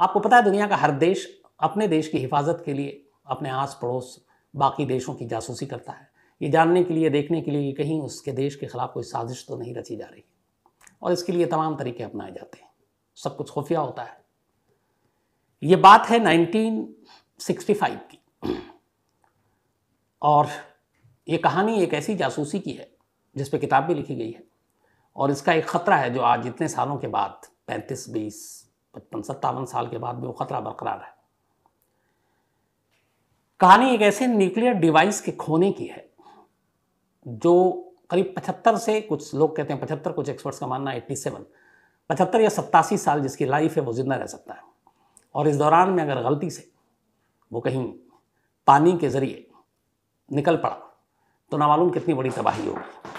आपको पता है दुनिया का हर देश अपने देश की हिफाजत के लिए अपने आस पड़ोस बाकी देशों की जासूसी करता है ये जानने के लिए देखने के लिए कहीं उसके देश के खिलाफ कोई साजिश तो नहीं रची जा रही और इसके लिए तमाम तरीके अपनाए जाते हैं सब कुछ खुफिया होता है ये बात है 1965 की और ये कहानी एक ऐसी जासूसी की है जिस पर किताब भी लिखी गई है और इसका एक ख़तरा है जो आज इतने सालों के बाद पैंतीस बीस पचपन सत्तावन साल के बाद भी वो खतरा बरकरार है कहानी एक ऐसे न्यूक्लियर डिवाइस के खोने की है जो करीब पचहत्तर से कुछ लोग कहते हैं पचहत्तर कुछ एक्सपर्ट्स का मानना एट्टी सेवन पचहत्तर या सत्तासी साल जिसकी लाइफ है वो जिंदा रह सकता है और इस दौरान में अगर गलती से वो कहीं पानी के ज़रिए निकल पड़ा तो मालूम कितनी बड़ी तबाही होगी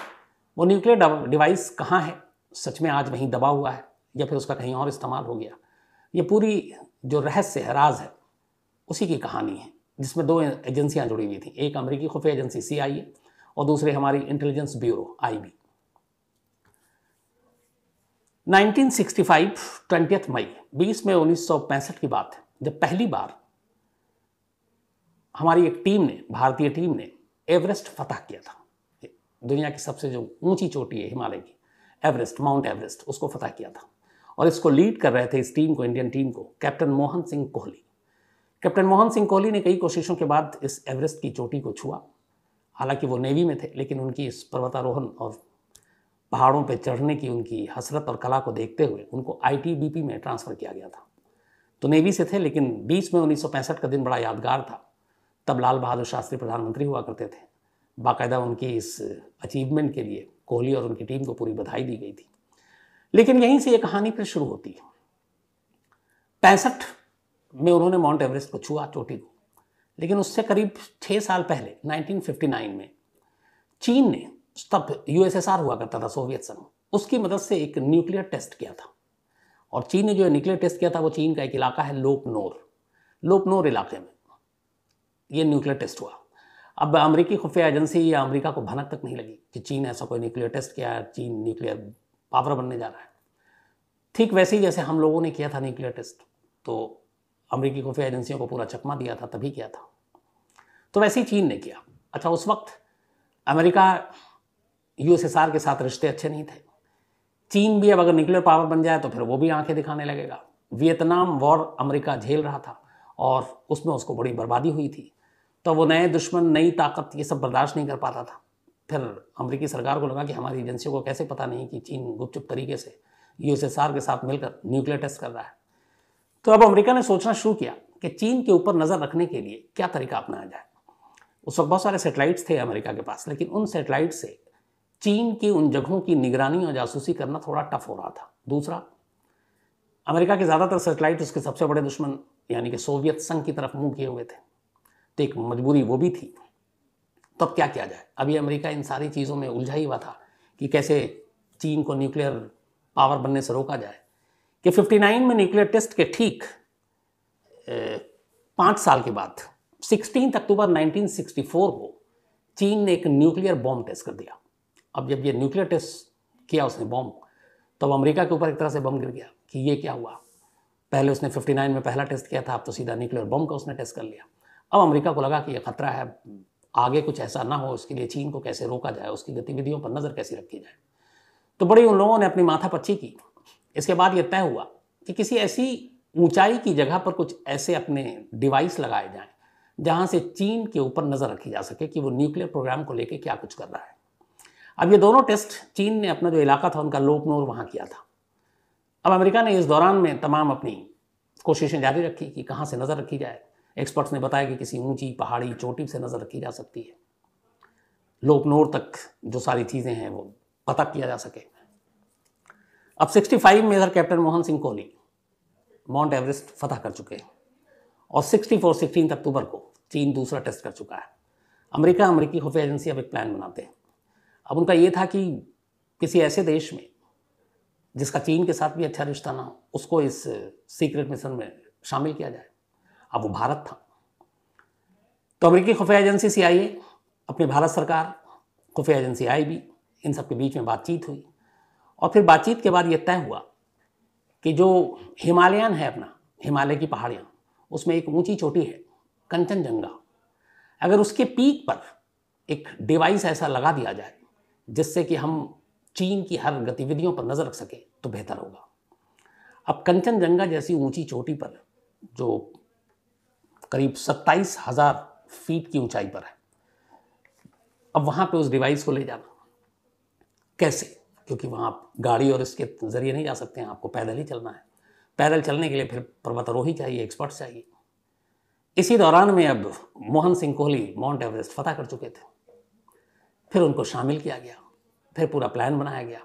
वो न्यूक्लियर डिवाइस कहाँ है सच में आज वहीं दबा हुआ है या फिर उसका कहीं और इस्तेमाल हो गया ये पूरी जो रहस्य है राज है उसी की कहानी है जिसमें दो एजेंसियां जुड़ी हुई थी एक अमेरिकी खुफिया एजेंसी सी आई और दूसरे हमारी intelligence bureau I B nineteen मई 20 मई उन्नीस की बात है जब पहली बार हमारी एक टीम ने भारतीय टीम ने एवरेस्ट फतह किया था दुनिया की सबसे जो ऊंची चोटी है हिमालय की एवरेस्ट माउंट एवरेस्ट उसको फतह किया था और इसको लीड कर रहे थे इस टीम को इंडियन टीम को कैप्टन मोहन सिंह कोहली कैप्टन मोहन सिंह कोहली ने कई कोशिशों के बाद इस एवरेस्ट की चोटी को छुआ हालांकि वो नेवी में थे लेकिन उनकी इस पर्वतारोहण और पहाड़ों पर चढ़ने की उनकी हसरत और कला को देखते हुए उनको आई में ट्रांसफ़र किया गया था तो नेवी से थे लेकिन बीच में उन्नीस का दिन बड़ा यादगार था तब लाल बहादुर शास्त्री प्रधानमंत्री हुआ करते थे बाकायदा उनकी इस अचीवमेंट के लिए कोहली और उनकी टीम को पूरी बधाई दी गई थी लेकिन यहीं से यह कहानी फिर शुरू होती है पैंसठ में उन्होंने माउंट एवरेस्ट को छुआ चोटी को लेकिन उससे करीब छः साल पहले 1959 में चीन ने तब यूएसएसआर हुआ करता था सोवियत संघ उसकी मदद से एक न्यूक्लियर टेस्ट किया था और चीन ने जो न्यूक्लियर टेस्ट किया था वो चीन का एक इलाका है लोपनोर लोपनोर इलाके में ये न्यूक्लियर टेस्ट हुआ अब अमेरिकी खुफिया एजेंसी या अमेरिका को भनक तक नहीं लगी कि चीन ऐसा कोई न्यूक्लियर टेस्ट किया चीन न्यूक्लियर पावर बनने जा रहा है ठीक वैसे ही जैसे हम लोगों ने किया था न्यूक्लियर टेस्ट तो अमरीकी खुफिया एजेंसियों को पूरा चकमा दिया था तभी किया था तो वैसे ही चीन ने किया अच्छा उस वक्त अमेरिका यूएसएसआर के साथ रिश्ते अच्छे नहीं थे चीन भी अब अगर न्यूक्लियर पावर बन जाए तो फिर वो भी आंखें दिखाने लगेगा वियतनाम वॉर अमेरिका झेल रहा था और उसमें उसको बड़ी बर्बादी हुई थी तो वो नए दुश्मन नई ताकत ये सब बर्दाश्त नहीं कर पाता था फिर अमेरिकी सरकार को लगा कि हमारी एजेंसियों को कैसे पता नहीं कि चीन गुपचुप तरीके से यूएसएसआर के साथ मिलकर न्यूक्लियर टेस्ट कर रहा है तो अब अमेरिका ने सोचना शुरू किया कि चीन के ऊपर नज़र रखने के लिए क्या तरीका अपनाया जाए उस वक्त बहुत सारे सेटेलाइट्स थे अमेरिका के पास लेकिन उन सेटेलाइट से चीन की उन जगहों की निगरानी और जासूसी करना थोड़ा टफ हो रहा था दूसरा अमेरिका के ज़्यादातर सेटेलाइट उसके सबसे बड़े दुश्मन यानी कि सोवियत संघ की तरफ मुंह किए हुए थे तो एक मजबूरी वो भी थी तब क्या किया जाए अभी अमेरिका इन सारी चीज़ों में उलझा ही हुआ था कि कैसे चीन को न्यूक्लियर पावर बनने से रोका जाए कि 59 में न्यूक्लियर टेस्ट के ठीक पाँच साल के बाद सिक्सटीन अक्टूबर 1964 को चीन ने एक न्यूक्लियर बॉम्ब टेस्ट कर दिया अब जब ये न्यूक्लियर टेस्ट किया उसने बॉम्ब तो अमेरिका के ऊपर एक तरह से बम गिर गया कि ये क्या हुआ पहले उसने 59 में पहला टेस्ट किया था अब तो सीधा न्यूक्लियर बम का उसने टेस्ट कर लिया अब अमेरिका को लगा कि ये खतरा है आगे कुछ ऐसा ना हो उसके लिए चीन को कैसे रोका जाए उसकी गतिविधियों पर नज़र कैसी रखी जाए तो बड़ी उन लोगों ने अपनी माथा पच्ची की इसके बाद ये तय हुआ कि किसी ऐसी ऊंचाई की जगह पर कुछ ऐसे अपने डिवाइस लगाए जाएं जहां से चीन के ऊपर नज़र रखी जा सके कि वो न्यूक्लियर प्रोग्राम को लेकर क्या कुछ कर रहा है अब ये दोनों टेस्ट चीन ने अपना जो इलाका था उनका लोकनोर वहाँ किया था अब अमेरिका ने इस दौरान में तमाम अपनी कोशिशें जारी रखी कि कहाँ से नज़र रखी जाए एक्सपर्ट्स ने बताया कि किसी ऊंची पहाड़ी चोटी से नज़र रखी जा सकती है लोकनोर तक जो सारी चीज़ें हैं वो पता किया जा सके अब 65 में इधर captain Mohan Singh Kohli Mount Everest फतह कर चुके हैं और 64 सिक्सटीन अक्टूबर को चीन दूसरा टेस्ट कर चुका है अमेरिका अमेरिकी खुफिया एजेंसी अब एक प्लान बनाते हैं अब उनका ये था कि किसी ऐसे देश में जिसका चीन के साथ भी अच्छा रिश्ता ना हो उसको इस सीक्रेट मिशन में शामिल किया जाए अब वो भारत था तो अमेरिकी खुफिया एजेंसी सी आई ए अपने भारत सरकार खुफिया एजेंसी आई भी इन सब के बीच में बातचीत हुई और फिर बातचीत के बाद ये तय हुआ कि जो हिमालयन है अपना हिमालय की पहाड़ियाँ उसमें एक ऊंची चोटी है कंचनजंगा अगर उसके पीक पर एक डिवाइस ऐसा लगा दिया जाए जिससे कि हम चीन की हर गतिविधियों पर नज़र रख सकें तो बेहतर होगा अब कंचनजंगा जैसी ऊंची चोटी पर जो करीब सत्ताईस हज़ार फीट की ऊंचाई पर है अब वहां पे उस डिवाइस को ले जाना कैसे क्योंकि वहां आप गाड़ी और इसके ज़रिए नहीं जा सकते हैं आपको पैदल ही चलना है पैदल चलने के लिए फिर पर्वतारोही चाहिए एक्सपर्ट चाहिए इसी दौरान में अब मोहन सिंह कोहली माउंट एवरेस्ट फतह कर चुके थे फिर उनको शामिल किया गया फिर पूरा प्लान बनाया गया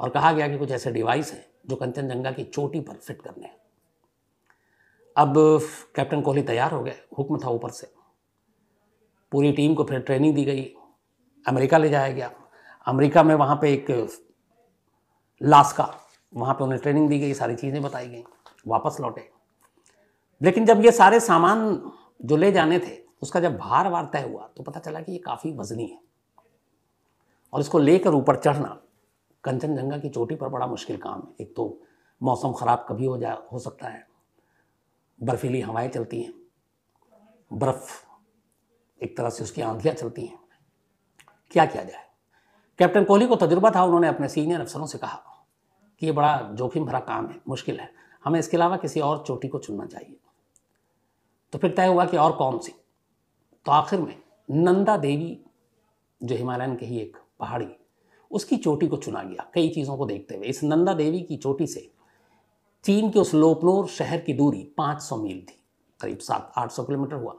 और कहा गया कि कुछ ऐसे डिवाइस हैं जो कंचनजंगा की चोटी पर फिट करने हैं अब कैप्टन कोहली तैयार हो गए हुक्म था ऊपर से पूरी टीम को फिर ट्रेनिंग दी गई अमेरिका ले जाया गया अमेरिका में वहाँ पे एक लास्का वहाँ पे उन्हें ट्रेनिंग दी गई सारी चीज़ें बताई गई वापस लौटे लेकिन जब ये सारे सामान जो ले जाने थे उसका जब भार वार तय हुआ तो पता चला कि ये काफ़ी वजनी है और इसको लेकर ऊपर चढ़ना कंचनजंगा की चोटी पर बड़ा मुश्किल काम है एक तो मौसम ख़राब कभी हो जा हो सकता है बर्फीली हवाएं चलती हैं बर्फ़ एक तरह से उसकी आंधियाँ चलती हैं क्या किया जाए कैप्टन कोहली को तजुर्बा था उन्होंने अपने सीनियर अफसरों से कहा कि ये बड़ा जोखिम भरा काम है मुश्किल है हमें इसके अलावा किसी और चोटी को चुनना चाहिए तो फिर तय हुआ कि और कौन सी तो आखिर में नंदा देवी जो हिमालयन की ही एक पहाड़ी उसकी चोटी को चुना गया कई चीज़ों को देखते हुए इस नंदा देवी की चोटी से चीन के उस लोपलोर शहर की दूरी 500 मील थी करीब सात आठ सौ किलोमीटर हुआ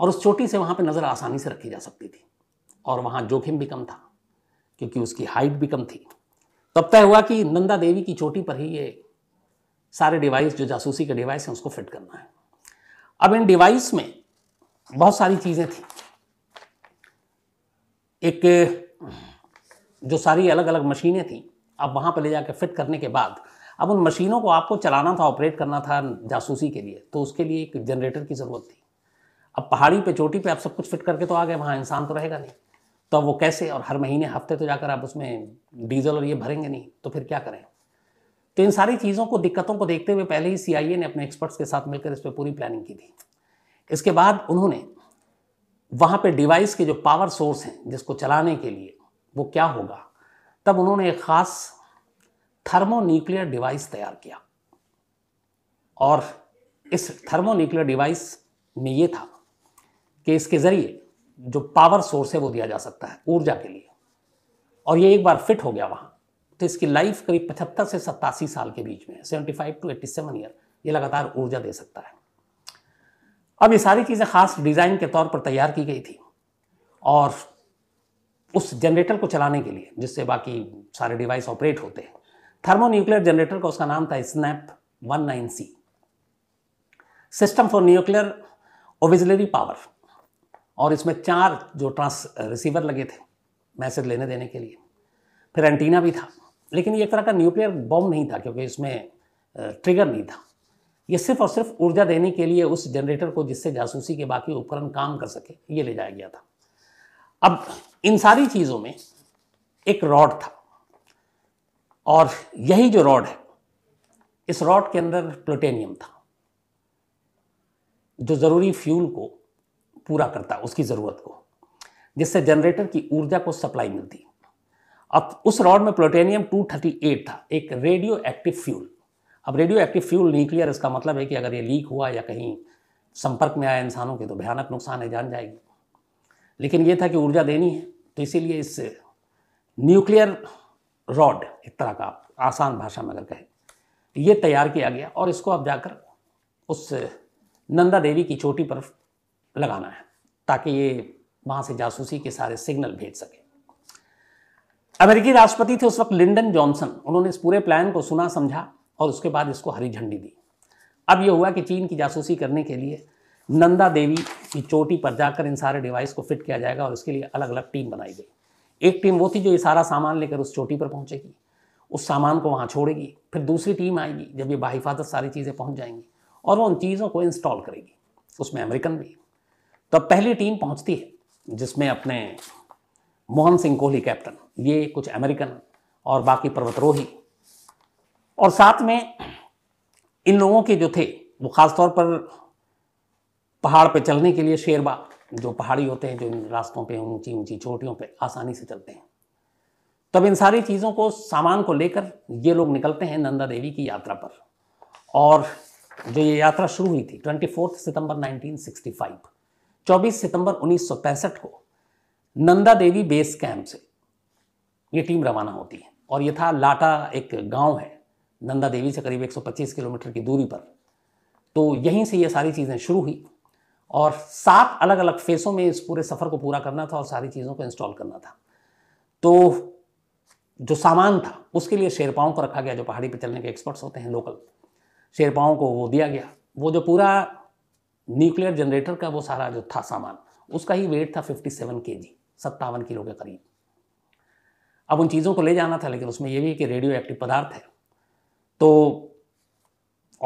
और उस चोटी से वहाँ पर नज़र आसानी से रखी जा सकती थी और वहाँ जोखिम भी कम था क्योंकि उसकी हाइट भी कम थी तब तय हुआ कि नंदा देवी की चोटी पर ही ये सारे डिवाइस जो जासूसी के डिवाइस हैं उसको फिट करना है अब इन डिवाइस में बहुत सारी चीज़ें थी एक जो सारी अलग अलग मशीनें थी अब वहाँ पर ले जाकर फिट करने के बाद अब उन मशीनों को आपको चलाना था ऑपरेट करना था जासूसी के लिए तो उसके लिए एक जनरेटर की ज़रूरत थी अब पहाड़ी पे चोटी पे आप सब कुछ फिट करके तो आ गए वहाँ इंसान तो रहेगा नहीं तो अब वो कैसे और हर महीने हफ्ते तो जाकर आप उसमें डीजल और ये भरेंगे नहीं तो फिर क्या करें तो इन सारी चीज़ों को दिक्कतों को देखते हुए पहले ही सी ने अपने एक्सपर्ट्स के साथ मिलकर इस पर पूरी प्लानिंग की थी इसके बाद उन्होंने वहाँ पे डिवाइस के जो पावर सोर्स हैं जिसको चलाने के लिए वो क्या होगा तब उन्होंने एक ख़ास थर्मोन्यूक्लियर डिवाइस तैयार किया और इस थर्मोन्यूक्लियर डिवाइस में ये था कि इसके ज़रिए जो पावर सोर्स है वो दिया जा सकता है ऊर्जा के लिए और ये एक बार फिट हो गया वहाँ तो इसकी लाइफ करीब पचहत्तर से सत्तासी साल के बीच में seventy five to eighty seven year ये लगातार ऊर्जा दे सकता है अब ये सारी चीज़ें खास डिज़ाइन के तौर पर तैयार की गई थी और उस जनरेटर को चलाने के लिए जिससे बाकी सारे डिवाइस ऑपरेट होते हैं थर्मोन्यूक्लियर जनरेटर का उसका नाम था snap 19C system for nuclear auxiliary power और इसमें चार जो ट्रांस रिसीवर लगे थे मैसेज लेने देने के लिए फिर एंटीना भी था लेकिन ये एक तरह का न्यूक्लियर बॉम्ब नहीं था क्योंकि इसमें ट्रिगर नहीं था ये सिर्फ और सिर्फ ऊर्जा देने के लिए उस जनरेटर को जिससे जासूसी के बाकी उपकरण काम कर सके ये ले जाया गया था अब इन सारी चीज़ों में एक रॉड था और यही जो रॉड है इस रॉड के अंदर प्लूटेनियम था जो ज़रूरी फ्यूल को पूरा करता उसकी ज़रूरत को जिससे जनरेटर की ऊर्जा को सप्लाई मिलती अब उस रॉड में प्लूटेनियम 238 था एक रेडियो एक्टिव फ्यूल अब रेडियो एक्टिव फ्यूल न्यूक्लियर इसका मतलब है कि अगर ये लीक हुआ या कहीं संपर्क में आया इंसानों के तो भयानक नुकसान है जान जाएगी लेकिन ये था कि ऊर्जा देनी है तो इसीलिए इस न्यूक्लियर रॉड एक तरह का आसान भाषा में अगर कहें ये तैयार किया गया और इसको अब जाकर उस नंदा देवी की चोटी पर लगाना है ताकि ये वहाँ से जासूसी के सारे सिग्नल भेज सके अमेरिकी राष्ट्रपति थे उस वक्त लिंडन जॉनसन उन्होंने इस पूरे प्लान को सुना समझा और उसके बाद इसको हरी झंडी दी अब यह हुआ कि चीन की जासूसी करने के लिए नंदा देवी की चोटी पर जाकर इन सारे डिवाइस को फिट किया जाएगा और इसके लिए अलग अलग टीम बनाई गई एक टीम वो थी जो ये सारा सामान लेकर उस चोटी पर पहुंचेगी उस सामान को वहाँ छोड़ेगी फिर दूसरी टीम आएगी जब ये बाहिफाजत सारी चीज़ें पहुँच जाएंगी और वो उन चीज़ों को इंस्टॉल करेगी उसमें अमेरिकन भी तो पहली टीम पहुँचती है जिसमें अपने मोहन सिंह कोहली कैप्टन ये कुछ अमेरिकन और बाकी पर्वतरोही और साथ में इन लोगों के जो थे वो ख़ासतौर पर पहाड़ पे चलने के लिए शेरबा जो पहाड़ी होते हैं जो इन रास्तों पे ऊंची ऊंची चोटियों पे आसानी से चलते हैं तब इन सारी चीज़ों को सामान को लेकर ये लोग निकलते हैं नंदा देवी की यात्रा पर और जो ये यात्रा शुरू हुई थी ट्वेंटी सितंबर 1965 24 सितंबर उन्नीस को नंदा देवी बेस कैंप से ये टीम रवाना होती है और ये था लाटा एक गांव है नंदा देवी से करीब 125 किलोमीटर की दूरी पर तो यहीं से ये सारी चीज़ें शुरू हुई और सात अलग अलग फेसों में इस पूरे सफ़र को पूरा करना था और सारी चीज़ों को इंस्टॉल करना था तो जो सामान था उसके लिए शेरपाओं को रखा गया जो पहाड़ी पर चलने के एक्सपर्ट्स होते हैं लोकल शेरपाओं को वो दिया गया वो जो पूरा न्यूक्लियर जनरेटर का वो सारा जो था सामान उसका ही वेट था फिफ्टी सेवन के जी सत्तावन किलो के करीब अब उन चीज़ों को ले जाना था लेकिन उसमें यह भी कि रेडियो एक्टिव पदार्थ है तो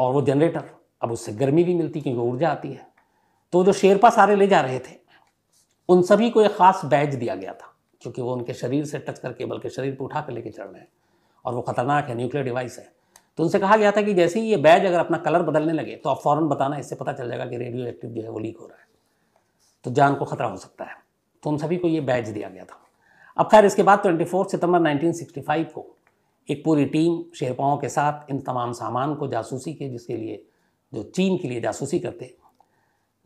और वो जनरेटर अब उससे गर्मी भी मिलती क्योंकि ऊर्जा आती है तो जो शेरपा सारे ले जा रहे थे उन सभी को एक ख़ास बैज दिया गया था क्योंकि वो उनके शरीर से टच करके बल्कि शरीर को उठा कर लेके चढ़ रहे हैं और वो ख़तरनाक है न्यूक्लियर डिवाइस है तो उनसे कहा गया था कि जैसे ही ये बैज अगर अपना कलर बदलने लगे तो आप फ़ौरन बताना इससे पता चल जाएगा कि रेडियो एक्टिव जो है वो लीक हो रहा है तो जान को खतरा हो सकता है तो उन सभी को ये बैज दिया गया था अब खैर इसके बाद ट्वेंटी फोर्थ सितंबर नाइनटीन को एक पूरी टीम शेरपाओं के साथ इन तमाम सामान को जासूसी के जिसके लिए जो चीन के लिए जासूसी करते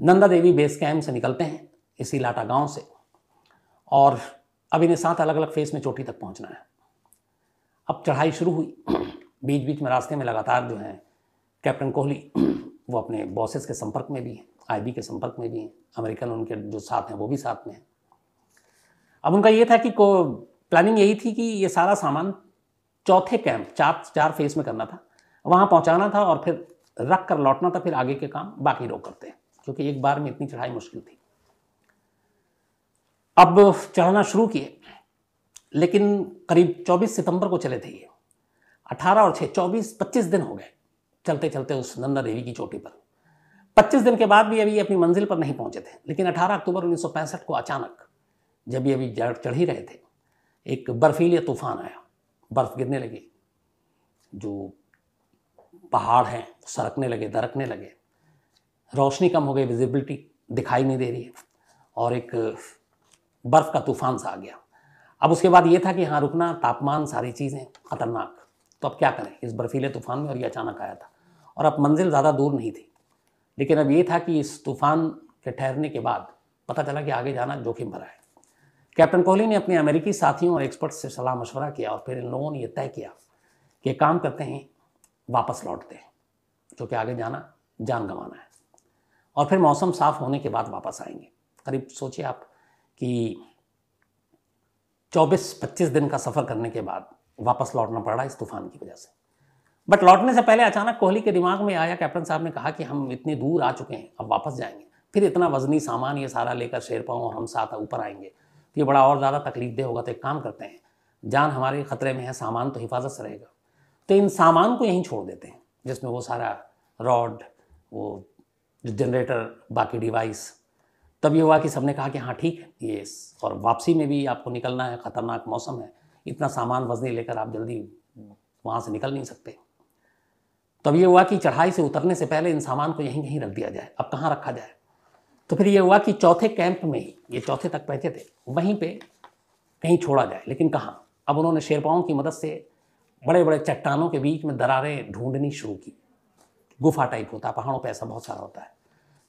नंदा देवी बेस कैम्प से निकलते हैं इसी लाटा गांव से और अब इन्हें सात अलग अलग फेस में चोटी तक पहुंचना है अब चढ़ाई शुरू हुई बीच बीच में रास्ते में लगातार जो है कैप्टन कोहली वो अपने बॉसेस के संपर्क में भी हैं आईबी के संपर्क में भी हैं अमेरिकन उनके जो साथ हैं वो भी साथ में हैं अब उनका ये था कि को प्लानिंग यही थी कि ये सारा सामान चौथे कैंप चार चार फेस में करना था वहाँ पहुँचाना था और फिर रख कर लौटना था फिर आगे के काम बाकी लोग करते हैं क्योंकि एक बार में इतनी चढ़ाई मुश्किल थी अब चढ़ना शुरू किए लेकिन करीब 24 सितंबर को चले थे ये 18 और 6 24 25 दिन हो गए चलते चलते उस नंदा देवी की चोटी पर 25 दिन के बाद भी अभी अपनी मंजिल पर नहीं पहुंचे थे लेकिन 18 अक्टूबर उन्नीस को अचानक जब ये अभी चढ़ ही रहे थे एक बर्फीले तूफान आया बर्फ गिरने लगी जो पहाड़ हैं सरकने लगे दरकने लगे रोशनी कम हो गई विजिबिलिटी दिखाई नहीं दे रही है और एक बर्फ़ का तूफान सा आ गया अब उसके बाद ये था कि हाँ रुकना तापमान सारी चीज़ें ख़तरनाक तो अब क्या करें इस बर्फीले तूफ़ान में और ये अचानक आया था और अब मंजिल ज़्यादा दूर नहीं थी लेकिन अब ये था कि इस तूफ़ान के ठहरने के बाद पता चला कि आगे जाना जोखिम भरा है कैप्टन कोहली ने अपने अमेरिकी साथियों और एक्सपर्ट्स से सलाह मशवरा किया और फिर इन लोगों ने यह तय किया कि काम करते हैं वापस लौटते हैं क्योंकि आगे जाना जान गंवाना है और फिर मौसम साफ़ होने के बाद वापस आएंगे करीब सोचिए आप कि 24-25 दिन का सफ़र करने के बाद वापस लौटना पड़ा इस तूफान की वजह से बट लौटने से पहले अचानक कोहली के दिमाग में आया कैप्टन साहब ने कहा कि हम इतनी दूर आ चुके हैं अब वापस जाएंगे फिर इतना वजनी सामान ये सारा लेकर शेर और हम साथ ऊपर आएंगे तो ये बड़ा और ज़्यादा तकलीफ दे होगा तो एक काम करते हैं जान हमारे ख़तरे में है सामान तो हिफाजत से रहेगा तो इन सामान को यहीं छोड़ देते हैं जिसमें वो सारा रॉड वो जो जनरेटर बाकी डिवाइस तब ये हुआ कि सबने कहा कि हाँ ठीक है ये और वापसी में भी आपको निकलना है ख़तरनाक मौसम है इतना सामान वजनी लेकर आप जल्दी वहाँ से निकल नहीं सकते तब ये हुआ कि चढ़ाई से उतरने से पहले इन सामान को यहीं कहीं रख दिया जाए अब कहाँ रखा जाए तो फिर ये हुआ कि चौथे कैंप में ही ये चौथे तक पहुँचे थे वहीं पर कहीं छोड़ा जाए लेकिन कहाँ अब उन्होंने शेरपाओं की मदद से बड़े बड़े चट्टानों के बीच में दरारें ढूंढनी शुरू की गुफा टाइप होता है पहाड़ों पर ऐसा बहुत सारा होता है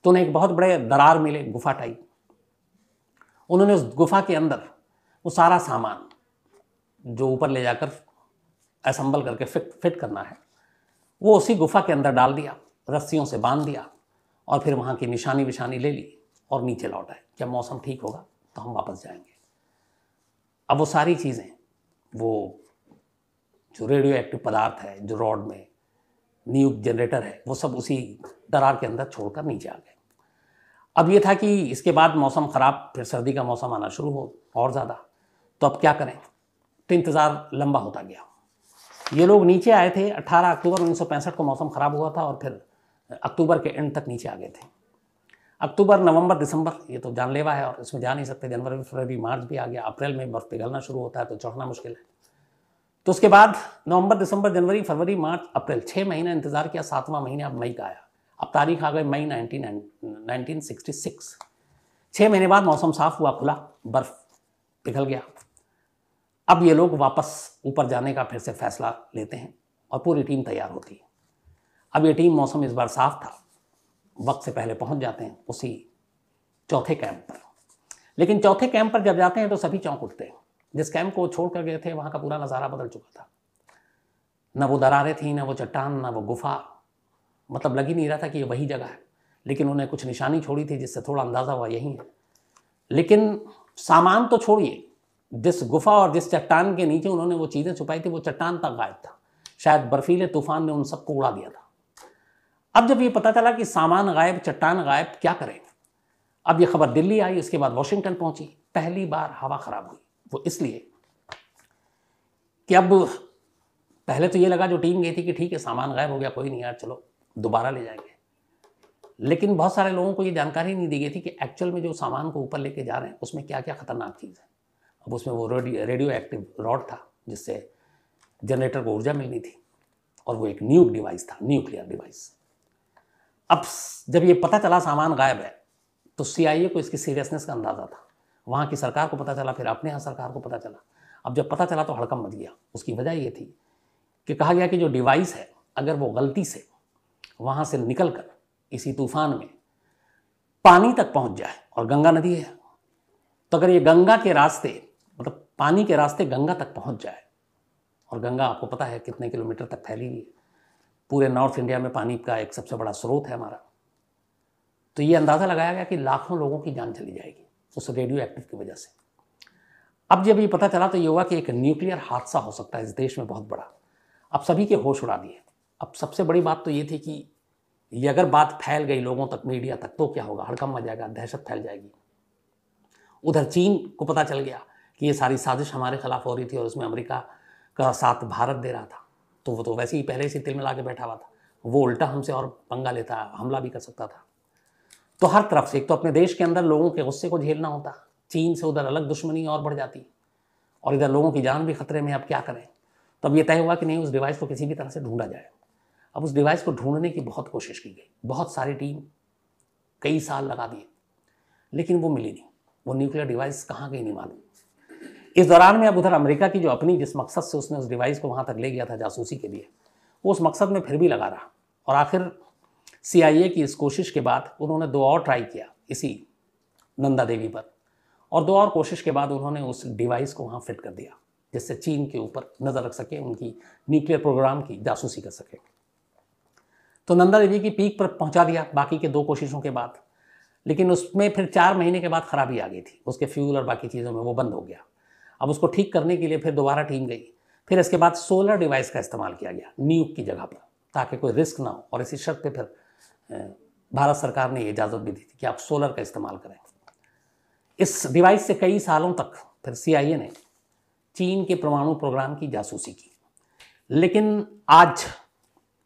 तो उन्हें एक बहुत बड़े दरार मिले गुफा टाइप उन्होंने उस गुफा के अंदर वो सारा सामान जो ऊपर ले जाकर असम्बल करके फिट फिट करना है वो उसी गुफा के अंदर डाल दिया रस्सियों से बांध दिया और फिर वहाँ की निशानी विशानी ले ली और नीचे लौट आए जब मौसम ठीक होगा तो हम वापस जाएंगे अब वो सारी चीज़ें वो जो रेडियो एक्टिव पदार्थ है जो रॉड में न्यूग जनरेटर है वो सब उसी दरार के अंदर छोड़कर नीचे आ गए अब ये था कि इसके बाद मौसम ख़राब फिर सर्दी का मौसम आना शुरू हो और ज़्यादा तो अब क्या करें तो इंतज़ार लंबा होता गया ये लोग नीचे आए थे 18 अक्टूबर 1965 को मौसम ख़राब हुआ था और फिर अक्टूबर के एंड तक नीचे आ गए थे अक्टूबर नवंबर दिसंबर ये तो जानलेवा है और इसमें जा नहीं सकते जनवरी फरवरी मार्च भी आ गया अप्रैल में बर्फ़ पिघलना शुरू होता है तो चढ़ना मुश्किल है तो उसके बाद नवंबर दिसंबर जनवरी फरवरी मार्च अप्रैल छः महीना इंतज़ार किया सातवां महीने अब मई का आया अब तारीख आ गई मई नाइनटीन नाइनटीन सिक्सटी सिक्स छः महीने बाद मौसम साफ हुआ खुला बर्फ पिघल गया अब ये लोग वापस ऊपर जाने का फिर से फैसला लेते हैं और पूरी टीम तैयार होती है अब ये टीम मौसम इस बार साफ था वक्त से पहले पहुंच जाते हैं उसी चौथे कैंप पर लेकिन चौथे कैंप पर जब जाते हैं तो सभी चौंक उठते हैं जिस कैंप को छोड़ कर गए थे वहाँ का पूरा नज़ारा बदल चुका था न वो दरारें थी ना वो चट्टान ना वो गुफा मतलब लग ही नहीं रहा था कि ये वही जगह है लेकिन उन्हें कुछ निशानी छोड़ी थी जिससे थोड़ा अंदाज़ा हुआ यही है लेकिन सामान तो छोड़िए जिस गुफा और जिस चट्टान के नीचे उन्होंने वो चीज़ें छुपाई थी वो चट्टान तक गायब था शायद बर्फीले तूफान ने उन सबको उड़ा दिया था अब जब ये पता चला कि सामान गायब चट्टान गायब क्या करें अब ये खबर दिल्ली आई उसके बाद वॉशिंगटन पहुंची पहली बार हवा ख़राब हुई वो इसलिए कि अब पहले तो ये लगा जो टीम गई थी कि ठीक है सामान गायब हो गया कोई नहीं यार चलो दोबारा ले जाएंगे लेकिन बहुत सारे लोगों को ये जानकारी नहीं दी गई थी कि एक्चुअल में जो सामान को ऊपर लेके जा रहे हैं उसमें क्या क्या खतरनाक चीज़ है अब उसमें वो रेडियो रेडियो एक्टिव रॉड था जिससे जनरेटर को ऊर्जा मिलनी थी और वो एक न्यूक डिवाइस था न्यूक्लियर डिवाइस अब जब ये पता चला सामान गायब है तो सीआईए को इसकी सीरियसनेस का अंदाज़ा था वहाँ की सरकार को पता चला फिर अपने यहाँ सरकार को पता चला अब जब पता चला तो हड़कम मच गया उसकी वजह ये थी कि कहा गया कि जो डिवाइस है अगर वो गलती से वहाँ से निकल कर इसी तूफान में पानी तक पहुँच जाए और गंगा नदी है तो अगर ये गंगा के रास्ते मतलब पानी के रास्ते गंगा तक पहुँच जाए और गंगा आपको पता है कितने किलोमीटर तक फैली हुई है पूरे नॉर्थ इंडिया में पानी का एक सबसे बड़ा स्रोत है हमारा तो ये अंदाज़ा लगाया गया कि लाखों लोगों की जान चली जाएगी उस रेडियो एक्टिव की वजह से अब जब ये पता चला तो ये हुआ कि एक न्यूक्लियर हादसा हो सकता है इस देश में बहुत बड़ा अब सभी के होश उड़ा दिए अब सबसे बड़ी बात तो ये थी कि ये अगर बात फैल गई लोगों तक मीडिया तक तो क्या होगा हड़कम मच जाएगा दहशत फैल जाएगी उधर चीन को पता चल गया कि ये सारी साजिश हमारे खिलाफ हो रही थी और उसमें अमेरिका का साथ भारत दे रहा था तो वो तो वैसे ही पहले से तिल मिला के बैठा हुआ था वो उल्टा हमसे और पंगा लेता हमला भी कर सकता था तो हर तरफ से एक तो अपने देश के अंदर लोगों के गुस्से को झेलना होता चीन से उधर अलग दुश्मनी और बढ़ जाती और इधर लोगों की जान भी खतरे में अब क्या करें तो अब ये तय हुआ कि नहीं उस डिवाइस को किसी भी तरह से ढूंढा जाए अब उस डिवाइस को ढूंढने की बहुत कोशिश की गई बहुत सारी टीम कई साल लगा दिए लेकिन वो मिली नहीं वो न्यूक्लियर डिवाइस कहाँ गई नहीं मालूम इस दौरान में अब उधर अमेरिका की जो अपनी जिस मकसद से उसने उस डिवाइस को वहाँ तक ले गया था जासूसी के लिए वो उस मकसद में फिर भी लगा रहा और आखिर सीआईए की इस कोशिश के बाद उन्होंने दो और ट्राई किया इसी नंदा देवी पर और दो और कोशिश के बाद उन्होंने उस डिवाइस को वहाँ फिट कर दिया जिससे चीन के ऊपर नज़र रख सके उनकी न्यूक्लियर प्रोग्राम की जासूसी कर सके तो नंदा देवी की पीक पर पहुंचा दिया बाकी के दो कोशिशों के बाद लेकिन उसमें फिर चार महीने के बाद खराबी आ गई थी उसके फ्यूल और बाकी चीज़ों में वो बंद हो गया अब उसको ठीक करने के लिए फिर दोबारा टीम गई फिर इसके बाद सोलर डिवाइस का इस्तेमाल किया गया न्यूक की जगह पर ताकि कोई रिस्क ना हो और इसी शर्त पर फिर भारत सरकार ने इजाज़त भी दी थी कि आप सोलर का इस्तेमाल करें इस डिवाइस से कई सालों तक फिर सीआईए ने चीन के परमाणु प्रोग्राम की जासूसी की लेकिन आज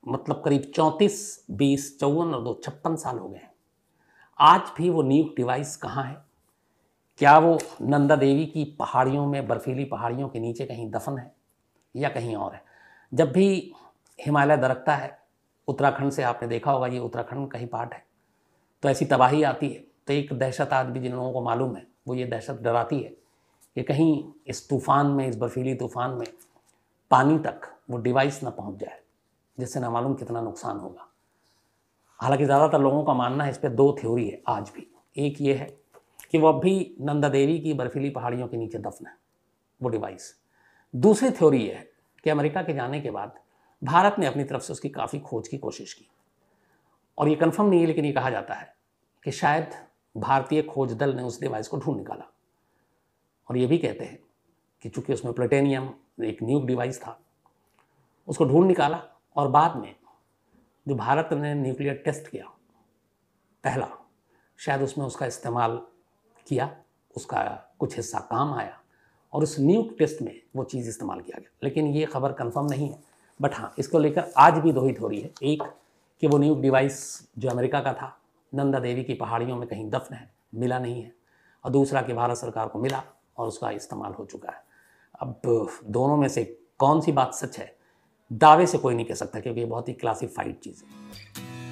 मतलब करीब चौंतीस बीस चौवन और दो छप्पन साल हो गए हैं आज भी वो न्यूक डिवाइस कहाँ है क्या वो नंदा देवी की पहाड़ियों में बर्फीली पहाड़ियों के नीचे कहीं दफन है या कहीं और है जब भी हिमालय दरकता है उत्तराखंड से आपने देखा होगा ये उत्तराखंड का ही पार्ट है तो ऐसी तबाही आती है तो एक दहशत आदमी जिन लोगों को मालूम है वो ये दहशत डराती है कि कहीं इस तूफ़ान में इस बर्फीली तूफ़ान में पानी तक वो डिवाइस ना पहुंच जाए जिससे ना मालूम कितना नुकसान होगा हालांकि ज़्यादातर लोगों का मानना है इस पर दो थ्योरी है आज भी एक ये है कि वह भी नंदा देवी की बर्फीली पहाड़ियों के नीचे दफन है वो डिवाइस दूसरी थ्योरी ये है कि अमेरिका के जाने के बाद भारत ने अपनी तरफ से उसकी काफ़ी खोज की कोशिश की और ये कन्फर्म नहीं है लेकिन ये कहा जाता है कि शायद भारतीय खोज दल ने उस डिवाइस को ढूंढ निकाला और ये भी कहते हैं कि चूंकि उसमें प्लेटेनियम एक न्यूक डिवाइस था उसको ढूंढ निकाला और बाद में जो भारत ने न्यूक्लियर टेस्ट किया पहला शायद उसमें उसका इस्तेमाल किया उसका कुछ हिस्सा काम आया और उस न्यूक टेस्ट में वो चीज़ इस्तेमाल किया गया लेकिन ये खबर कंफर्म नहीं है बट हाँ इसको लेकर आज भी दोहित हो रही है एक कि वो न्यूक डिवाइस जो अमेरिका का था नंदा देवी की पहाड़ियों में कहीं दफन है मिला नहीं है और दूसरा कि भारत सरकार को मिला और उसका इस्तेमाल हो चुका है अब दोनों में से कौन सी बात सच है दावे से कोई नहीं कह सकता क्योंकि ये बहुत ही क्लासिफाइड चीज़ है